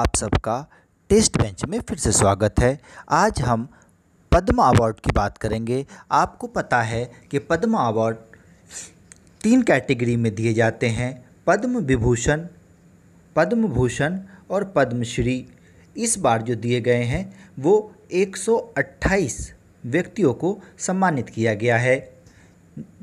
आप सबका test bench में फिर से स्वागत है आज हम पद्म अवार्ड की बात करेंगे आपको पता है कि पद्म अवार्ड तीन कैटेगरी में दिए जाते हैं पद्म विभूषण पद्म भूषण और पद्मश्री इस बार जो दिए गए हैं वो 128 व्यक्तियों को सम्मानित किया गया है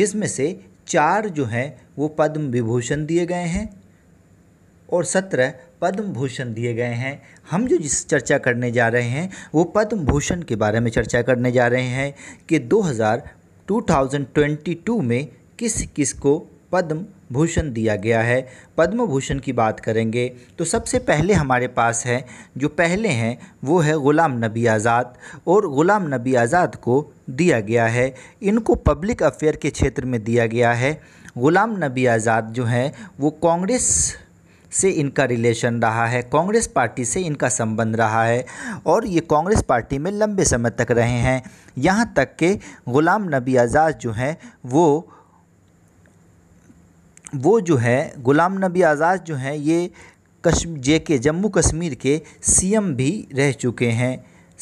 जिसमें से चार जो हैं वो पद्म विभूषण दिए गए हैं और सत्रह पद्म भूषण दिए गए हैं हम जो जिस चर्चा करने जा रहे हैं वो पद्म भूषण के बारे में चर्चा करने जा रहे हैं कि 2000 2022 में किस किस को पद्म भूषण दिया गया है पद्म भूषण की बात करेंगे तो सबसे पहले हमारे पास है जो पहले हैं वो है ग़ुलाम नबी आज़ाद और ग़ुलाम नबी आज़ाद को दिया गया है इनको पब्लिक अफेयर के क्षेत्र में दिया गया है ग़ुलाम नबी आज़ाद जो हैं वो कांग्रेस से इनका रिलेशन रहा है कांग्रेस पार्टी से इनका संबंध रहा है और ये कांग्रेस पार्टी में लंबे समय तक रहे हैं यहाँ तक के ग़ुलाम नबी आज़ाद जो हैं वो वो जो है ग़ुलाम नबी आज़ाद जो हैं ये कश जे के जम्मू कश्मीर के सीएम भी रह चुके हैं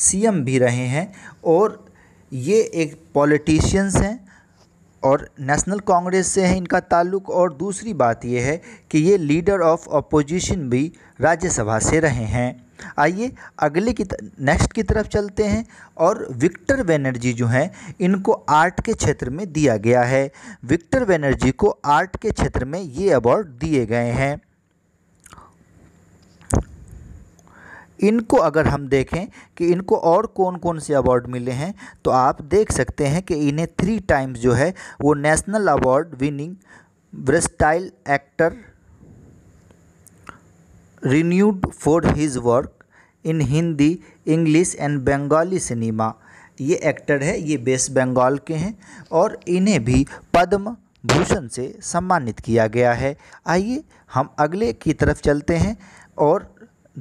सीएम भी रहे हैं और ये एक पॉलिटिशियंस हैं और नेशनल कांग्रेस से है इनका ताल्लुक और दूसरी बात यह है कि ये लीडर ऑफ अपोजिशन भी राज्यसभा से रहे हैं आइए अगले की नेक्स्ट की तरफ चलते हैं और विक्टर बैनर्जी जो हैं इनको आर्ट के क्षेत्र में दिया गया है विक्टर बैनर्जी को आर्ट के क्षेत्र में ये अवार्ड दिए गए हैं इनको अगर हम देखें कि इनको और कौन कौन से अवार्ड मिले हैं तो आप देख सकते हैं कि इन्हें थ्री टाइम्स जो है वो नेशनल अवार्ड विनिंग ब्रेस्टाइल actor renowned for his work in Hindi English and Bengali cinema ये एक्टर है ये बेस बंगाल के हैं और इन्हें भी पद्म भूषण से सम्मानित किया गया है आइए हम अगले की तरफ चलते हैं और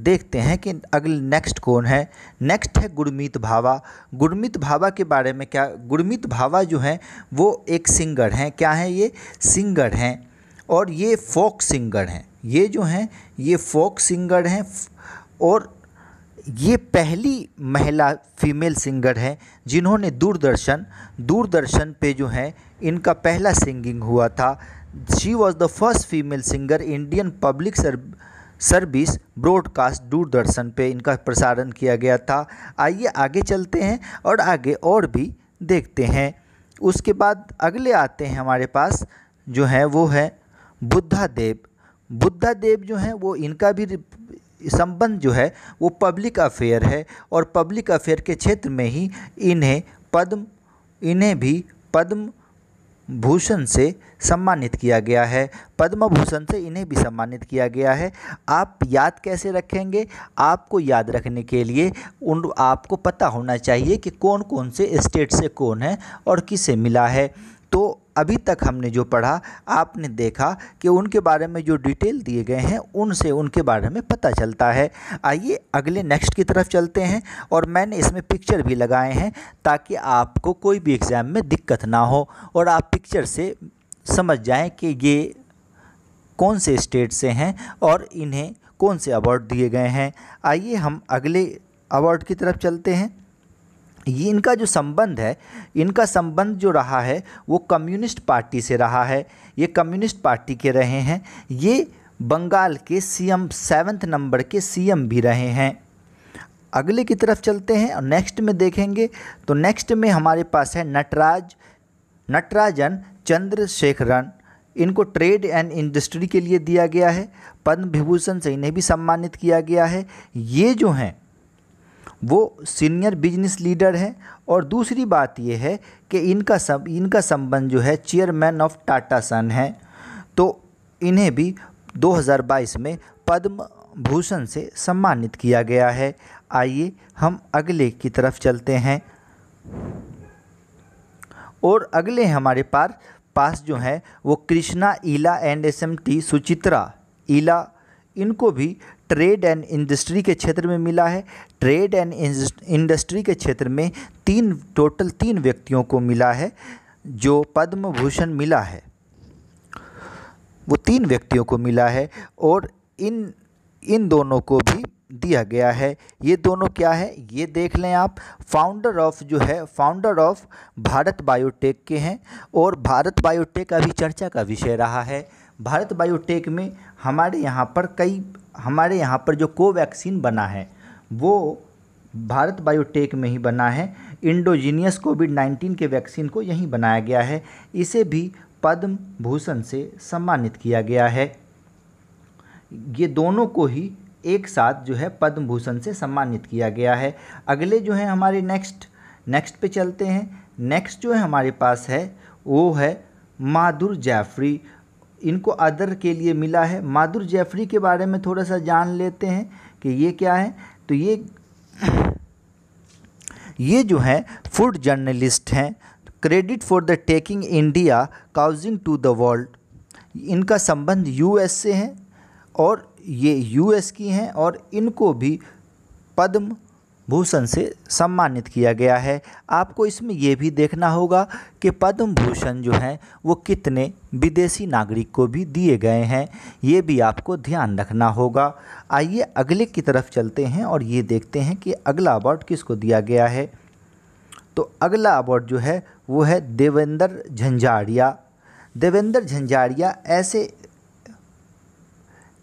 देखते हैं कि अगले नेक्स्ट कौन है नेक्स्ट है गुरमीत भावा गुरमीत भावा के बारे में क्या गुरमीत भावा जो हैं वो एक सिंगर हैं क्या हैं ये सिंगर हैं और ये फोक सिंगर हैं ये जो हैं ये फोक सिंगर हैं और ये पहली महिला फीमेल सिंगर है जिन्होंने दूरदर्शन दूरदर्शन पे जो है इनका पहला सिंगिंग हुआ था she was the first female singer Indian public serve service broadcast Doordarshan पे इनका प्रसारण किया गया था आइए आगे चलते हैं और आगे और भी देखते हैं उसके बाद अगले आते हैं हमारे पास जो है वो है बुद्धा देव बुद्धा देव जो है वो इनका भी संबंध जो है वो पब्लिक अफेयर है और पब्लिक अफेयर के क्षेत्र में ही इन्हें पद्म इन्हें भी पद्म भूषण से सम्मानित किया गया है पद्म भूषण से इन्हें भी सम्मानित किया गया है आप याद कैसे रखेंगे आपको याद रखने के लिए उन आपको पता होना चाहिए कि कौन कौन से स्टेट से कौन है और किसे मिला है तो अभी तक हमने जो पढ़ा आपने देखा कि उनके बारे में जो डिटेल दिए गए हैं उनसे उनके बारे में पता चलता है आइए अगले नेक्स्ट की तरफ चलते हैं और मैंने इसमें पिक्चर भी लगाए हैं ताकि आपको कोई भी एग्ज़ाम में दिक्कत ना हो और आप पिक्चर से समझ जाएँ कि ये कौन से स्टेट से हैं और इन्हें कौन से अवार्ड दिए गए हैं आइए हम अगले अवार्ड की तरफ चलते हैं ये इनका जो संबंध है इनका संबंध जो रहा है वो कम्युनिस्ट पार्टी से रहा है ये कम्युनिस्ट पार्टी के रहे हैं ये बंगाल के सीएम सेवन्थ नंबर के सीएम भी रहे हैं अगले की तरफ चलते हैं और नेक्स्ट में देखेंगे तो नेक्स्ट में हमारे पास है नटराज नटराजन चंद्रशेखरन इनको ट्रेड एंड इंडस्ट्री के लिए दिया गया है पद्म विभूषण से इन्हें भी सम्मानित किया गया है ये जो हैं वो सीनियर बिजनेस लीडर हैं और दूसरी बात ये है कि इनका सब इनका संबंध जो है चेयरमैन ऑफ टाटा सन है तो इन्हें भी 2022 में पद्म भूषण से सम्मानित किया गया है आइए हम अगले की तरफ चलते हैं और अगले हमारे पास पास जो है वो Krishna Ella and S M T Suchitra Ella इनको भी ट्रेड एंड इंडस्ट्री के क्षेत्र में मिला है ट्रेड एंड इंडस्ट्री के क्षेत्र में तीन टोटल तीन व्यक्तियों को मिला है जो पद्म भूषण मिला है वो तीन व्यक्तियों को मिला है और इन इन दोनों को भी दिया गया है ये दोनों क्या है ये देख लें आप फाउंडर ऑफ जो है फाउंडर ऑफ भारत बायोटेक के हैं और भारत बायोटेक अभी चर्चा का विषय रहा है भारत बायोटेक में हमारे यहाँ पर कई हमारे यहाँ पर जो कोवैक्सीन बना है वो भारत बायोटेक में ही बना है इंडोजीनियस कोविड नाइन्टीन के वैक्सीन को यहीं बनाया गया है इसे भी पद्म भूषण से सम्मानित किया गया है ये दोनों को ही एक साथ जो है पद्म भूषण से सम्मानित किया गया है अगले जो है हमारे नेक्स्ट नेक्स्ट पे चलते हैं नेक्स्ट जो है हमारे पास है वो है माधुर जाफरी इनको अदर के लिए मिला है माधुर जेफरी के बारे में थोड़ा सा जान लेते हैं कि ये क्या है तो ये ये जो है फूड जर्नलिस्ट हैं credit for the taking India causing to the world इनका संबंध यूएस से है और ये यूएस की हैं और इनको भी पद्म भूषण से सम्मानित किया गया है आपको इसमें यह भी देखना होगा कि पद्म भूषण जो हैं वो कितने विदेशी नागरिक को भी दिए गए हैं ये भी आपको ध्यान रखना होगा आइए अगले की तरफ चलते हैं और ये देखते हैं कि अगला अवार्ड किसको दिया गया है तो अगला अवार्ड जो है वो है देवेंद्र झंझाड़िया देवेंद्र झंझाड़िया ऐसे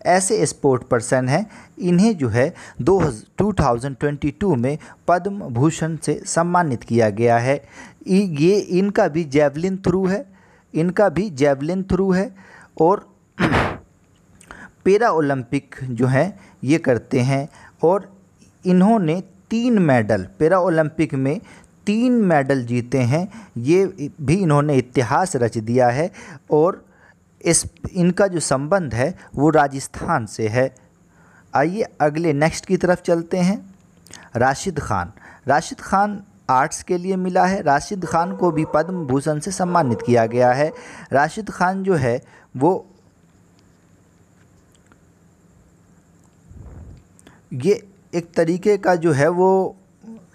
ऐसे स्पोर्ट पर्सन हैं इन्हें जो है दो टू में पद्म भूषण से सम्मानित किया गया है ये इनका भी जैवलिन थ्रू है इनका भी जैवलिन थ्रू है और पेरा ओलंपिक जो हैं ये करते हैं और इन्होंने तीन मेडल पेरा ओलंपिक में तीन मेडल जीते हैं ये भी इन्होंने इतिहास रच दिया है और इस इनका जो संबंध है वो राजस्थान से है आइए अगले नेक्स्ट की तरफ चलते हैं राशिद खान राशिद खान आर्ट्स के लिए मिला है राशिद खान को भी पद्म भूषण से सम्मानित किया गया है राशिद खान जो है वो ये एक तरीके का जो है वो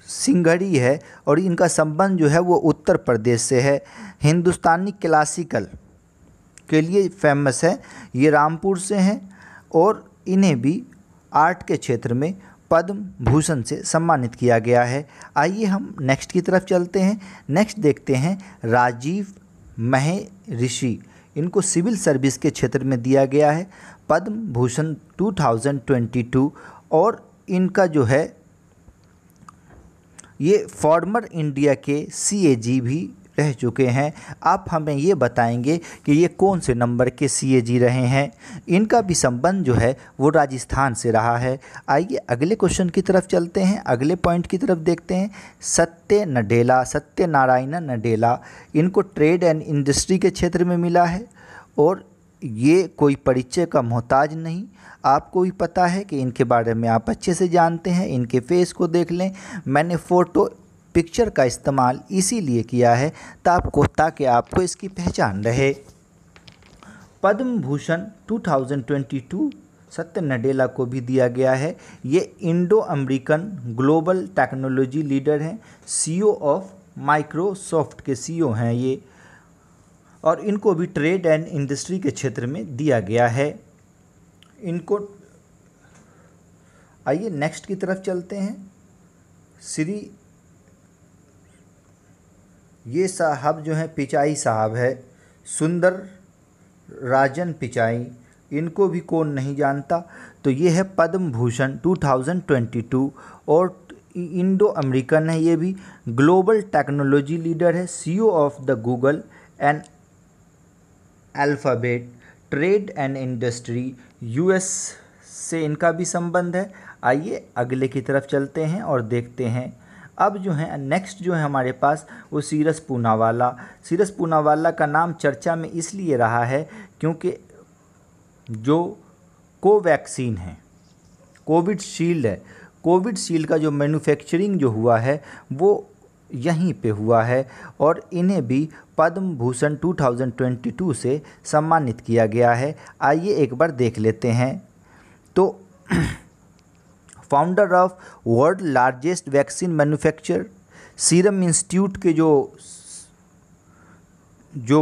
सिंगड़ी है और इनका संबंध जो है वो उत्तर प्रदेश से है हिंदुस्तानी क्लासिकल के लिए फेमस है ये रामपुर से हैं और इन्हें भी आर्ट के क्षेत्र में पद्म भूषण से सम्मानित किया गया है आइए हम नेक्स्ट की तरफ चलते हैं नेक्स्ट देखते हैं राजीव महे ऋषि इनको सिविल सर्विस के क्षेत्र में दिया गया है पद्म भूषण 2022 और इनका जो है ये फॉर्मर इंडिया के सी भी रह चुके हैं आप हमें ये बताएंगे कि ये कौन से नंबर के सीएजी रहे हैं इनका भी संबंध जो है वो राजस्थान से रहा है आइए अगले क्वेश्चन की तरफ चलते हैं अगले पॉइंट की तरफ देखते हैं सत्य नडेला सत्य नारायण नडेला इनको ट्रेड एंड इंडस्ट्री के क्षेत्र में मिला है और ये कोई परिचय का मोहताज नहीं आपको भी पता है कि इनके बारे में आप अच्छे से जानते हैं इनके फेस को देख लें मैंने फ़ोटो पिक्चर का इस्तेमाल इसीलिए किया है ताकि ताकि आपको इसकी पहचान रहे पद्म भूषण 2022 सत्य नडेला को भी दिया गया है ये Indo American global technology leader हैं सीईओ ऑफ माइक्रोसॉफ्ट के सीईओ हैं ये और इनको भी ट्रेड एंड इंडस्ट्री के क्षेत्र में दिया गया है इनको आइए नेक्स्ट की तरफ चलते हैं श्री ये साहब जो हैं पिचाई साहब है सुंदर राजन पिचाई इनको भी कौन नहीं जानता तो ये है पद्म भूषण 2022 और इंडो अमेरिकन है ये भी ग्लोबल टेक्नोलॉजी लीडर है CEO of the Google and Alphabet trade and industry US से इनका भी संबंध है आइए अगले की तरफ चलते हैं और देखते हैं अब जो है नेक्स्ट जो है हमारे पास वो सीरस पूनावाला सीरस पूनावाला का नाम चर्चा में इसलिए रहा है क्योंकि जो कोवैक्सीन है कोविड शील्ड है कोविड शील्ड का जो मैन्युफैक्चरिंग जो हुआ है वो यहीं पे हुआ है और इन्हें भी पद्म भूषण 2022 से सम्मानित किया गया है आइए एक बार देख लेते हैं तो founder of world largest vaccine manufacture Serum Institute के जो जो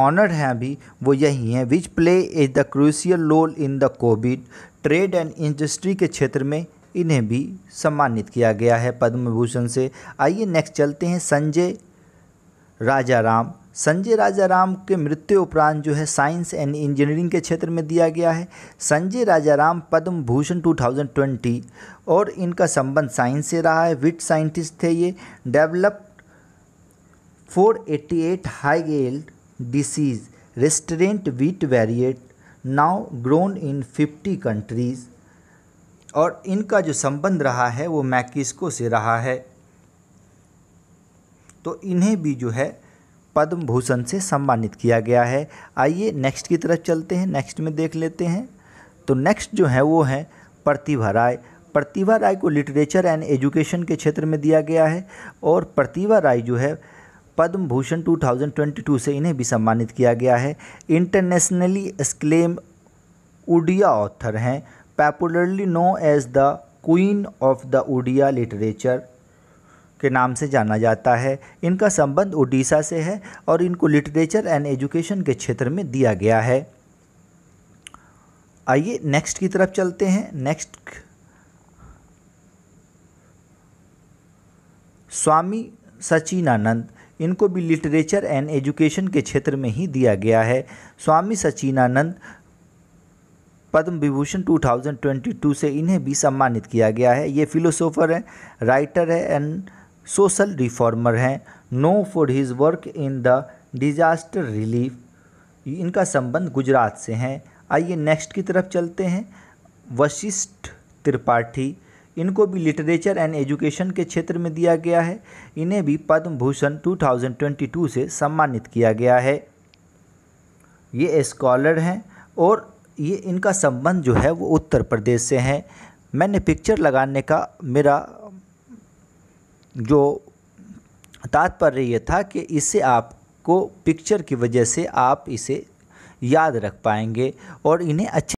ऑनर हैं अभी वो यही हैं which play is the crucial role in the Covid trade and industry के क्षेत्र में इन्हें भी सम्मानित किया गया है पद्म भूषण से आइए नेक्स्ट चलते हैं संजय राजा राम संजय राजा राम के मृत्यु उपरांत जो है साइंस एंड इंजीनियरिंग के क्षेत्र में दिया गया है संजय राजा राम पद्म भूषण 2020 और इनका संबंध साइंस से रहा है विट साइंटिस्ट थे ये develop 488 high yield disease resistant wheat variety now grown in 50 countries और इनका जो संबंध रहा है वो मैकिस्को से रहा है तो इन्हें भी जो है पद्म भूषण से सम्मानित किया गया है आइए नेक्स्ट की तरफ चलते हैं नेक्स्ट में देख लेते हैं तो नेक्स्ट जो है वो है प्रतिभा राय प्रतिभा राय को लिटरेचर एंड एजुकेशन के क्षेत्र में दिया गया है और प्रतिभा राय जो है पद्म भूषण 2022 से इन्हें भी सम्मानित किया गया है इंटरनेशनली एक्सक्लेम उडिया ऑथर हैं popularly known as the queen of the Odia literature के नाम से जाना जाता है इनका संबंध उड़ीसा से है और इनको लिटरेचर एंड एजुकेशन के क्षेत्र में दिया गया है आइए नेक्स्ट की तरफ चलते हैं नेक्स्ट स्वामी सचिनानंद इनको भी लिटरेचर एंड एजुकेशन के क्षेत्र में ही दिया गया है स्वामी सचिनानंद पद्म विभूषण 2022 से इन्हें भी सम्मानित किया गया है ये फिलोसोफर हैं राइटर है एंड सोशल रिफॉर्मर हैं known for his work in the disaster relief इनका संबंध गुजरात से हैं आइए नेक्स्ट की तरफ चलते हैं वशिष्ठ त्रिपाठी इनको भी लिटरेचर एंड एजुकेशन के क्षेत्र में दिया गया है इन्हें भी पद्म भूषण 2022 से सम्मानित किया गया है ये स्कॉलर हैं और ये इनका संबंध जो है वो उत्तर प्रदेश से हैं मैंने पिक्चर लगाने का मेरा जो तात्पर्य यह था कि इससे आपको पिक्चर की वजह से आप इसे याद रख पाएंगे और इन्हें अच्छे